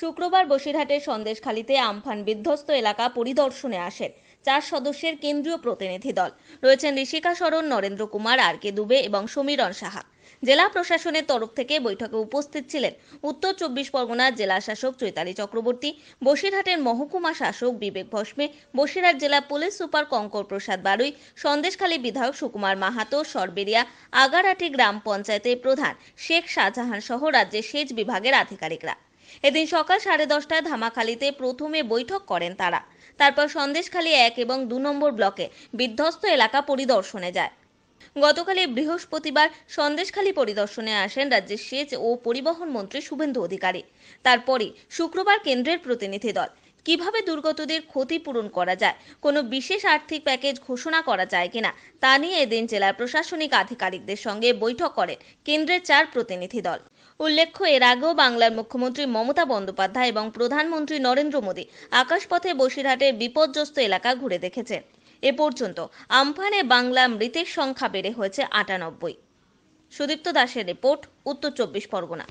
শুক্রবার বসিরহাটের সন্দেশখালিতে আমফান বিধ্বস্ত এলাকা পরিদর্শনে আসেন চার সদস্যের কেন্দ্রীয় প্রতিনিধি দল রয়েছেন ঋষিকা শরণ নরেন্দ্র কুমার আর কে দুবে এবং সমীরণ সাহা জেলা প্রশাসনের তরফ থেকে বৈঠকে উপস্থিত ছিলেন উত্তর চব্বিশ পরগনার জেলা শাসক চৈতালি চক্রবর্তী বসিরহাটের মহকুমা শাসক বিবেক ভস্মে বসিরহাট জেলা পুলিশ সুপার কঙ্কর প্রসাদ বারুই সন্দেশখালী বিধায়ক সুকুমার মাহাতো সরবেরিয়া আগারাটি গ্রাম পঞ্চায়েতের প্রধান শেখ শাহজাহান সহ রাজ্যের সেচ বিভাগের আধিকারিকরা এদিন সকাল সাড়ে দশটায় ধামাখালিতে প্রথমে বৈঠক করেন তারা তারপর সন্দেশখালী এক এবং দু নম্বর ব্লকে বিধ্বস্ত এলাকা পরিদর্শনে যায় গতকালই বৃহস্পতিবার সন্দেশখালী পরিদর্শনে আসেন রাজ্যের সেচ ও পরিবহন মন্ত্রী শুভেন্দু অধিকারী তারপরে শুক্রবার কেন্দ্রের প্রতিনিধি দল কিভাবে দুর্গতদের ক্ষতিপূরণ করা যায় কোনো বিশেষ আর্থিক প্যাকেজ ঘোষণা করা যায় কিনা তা নিয়ে এদিন জেলার প্রশাসনিক আধিকারিকদের সঙ্গে বৈঠক করেন কেন্দ্রের চার প্রতিনিধি দল উল্লেখ্য এর আগেও বাংলার মুখ্যমন্ত্রী মমতা বন্দ্যোপাধ্যায় এবং প্রধানমন্ত্রী নরেন্দ্র মোদী আকাশপথে বসিরহাটের বিপর্যস্ত এলাকা ঘুরে দেখেছেন এ পর্যন্ত আমফানে বাংলা মৃতের সংখ্যা বেড়ে হয়েছে আটানব্বই সুদীপ্ত দাসের রিপোর্ট উত্তর চব্বিশ পরগনা